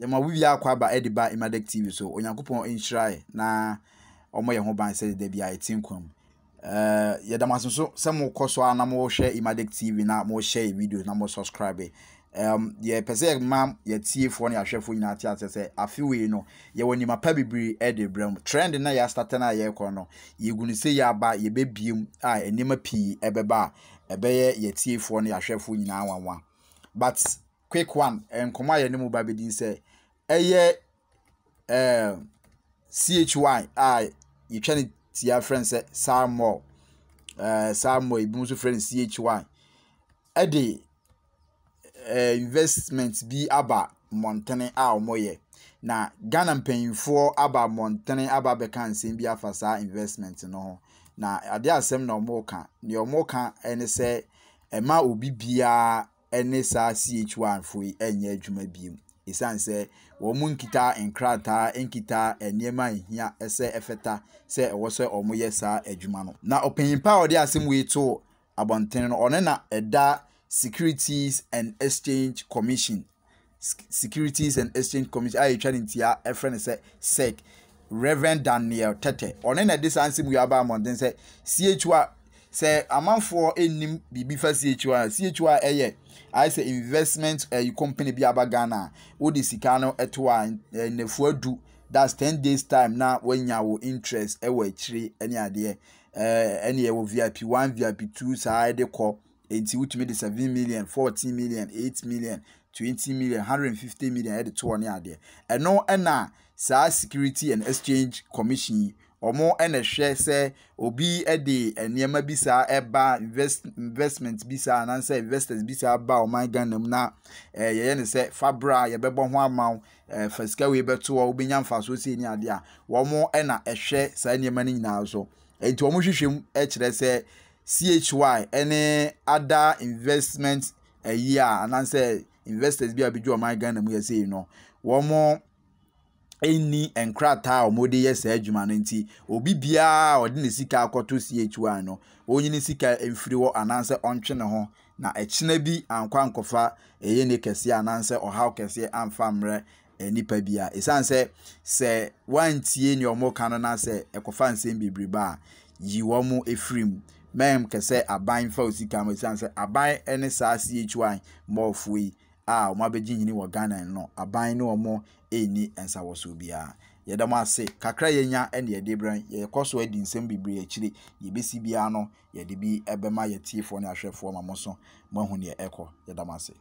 yɛma wo wie akɔ aba de ba imadec tv so onyankopɔn nhyirae na ɔmɔ yɛn ho ban sɛ da bia ɛte nkwa mu yɛda mo ase so sɛ mokɔ so a na mohwɛ imadec tv na mohyɛ video na mo subscribe um, yɛpɛ sɛ yɛma yɛtiefoɔ no yɛahwɛfoɔ nyinaa te asɛ sɛ afe wei no yɛwɔ nneɛma pa bebree de brɛ mu trend na yɛastata no a yɛrekɔ no yɛgu no sɛ yɛaba yɛbɛbiem a nneɛma pii ɛbɛba a ɛbɛyɛ yɛtiefoɔ no yɛahwɛfoɔ nyinaa nwanwa but quick one nkɔmmɔ a yɛne mu ba bɛdin sɛ ɛyɛ ɛɛm CHY a yɛtwa ne tia frɛ no sɛ Samuel ɛɛ Samuel ebinom nso frɛ no CHY ɛde ɛɛ investment bi aba mmɔntene a wɔyɛ na Ghana mpanyinfoɔ aba mmɔntene aba abɛka nsɛm bi afa saa investment no ho na adeɛ asɛm na wɔreka deɛ wɔreka ne sɛ ɛma obi biara ne saa CHY foɔ yi nyɛ adwuma bio ɛsiane sɛ wɔn nkita nkrataa nkita nneɛma nhia sɛ ɛfɛta sɛ ɛwɔ sɛ wɔyɛ saa adwuma no na ɔpanyin pa a ɔde asɛm wei to abɔnten no ɔne na ɛda securities and exchange commission securities and exchange commission a yɛtwa ne ntia ɛfrɛ no sɛ sec reverend daniel tete ɔne na ɛde saa nsɛm wei aba abɔnten sɛ ch a sɛ amanfoɔ ɛnim biribi fa CHO a CHO a ɛyɛ ayɛ sɛ investment ɛyi eh, company bi aba Ghana a wɔde sika no ɛto a ɛnɛfo eh, adu that's ten days time na wɔanya wɔ interest ɛwɔ akyire ɛne adeɛ ɛɛ eh, ɛne ɛwɔ VIP one VIP two saa ɛde kɔ nti wotumi de seven million fourteen million eight million twenty million hundred and fifty million ɛde to wɔn ne adeɛ ɛno ɛna saa security and exchange commission wɔn na ɛhwɛ sɛ obi de nneɛma bi saa ɛba invest investment bi saa anaasɛ investors bi saa ba ɔman ghana mu na ɛɛ yɛyɛ no sɛ fabra a yɛbɛbɔ ho ama ɛɛ fa sika wei bɛto a wobɛnya mfasoɔ sei ne adeɛ a wɔn na ɛhwɛ saa nneɛma no nyinaa so nti wɔn hwehwɛ mu kyerɛ sɛ chy ne ada investment ɛyi a anaasɛ investors bi a bi gye ɔman ghana mu yɛ sei no wɔn. ɛnni nkrataa a wɔde yɛ saa adwuma no nti obi biara a ɔde ne sika akɔto CHY no ɔnyi ne sika mfiri hɔ anaasɛ ɔntwe ne ho na ɛkyinɛ bi ankɔ nkɔfa ɛyɛ ne kɛseɛ anaasɛ ɔhaw kɛseɛ amfa mmerɛ nipa bi a ɛsiane sɛ sɛ wantie nea ka no na sɛ ɛkɔfa nsɛm bebrebe a yi wɔn efiri mu mɛm kɛsɛ aban fa osika mu ɛsiane sɛ aban ne saa CHY mɔɔfoɔ yi a wɔn abɛgye nyini wɔ ghana no aban ne wɔn ɛni nsa wɔ so biara yɛda mo ase kakra yɛnya ɛna yɛde brɛ yɛkɔ so adi nsɛm bebree akyire yɛbɛsi biara no yɛde bi ɛbɛma yɛtiefoɔ ne ahwɛfoɔ ma mo so mo ahu deɛ ɛkɔ yɛda mo ase.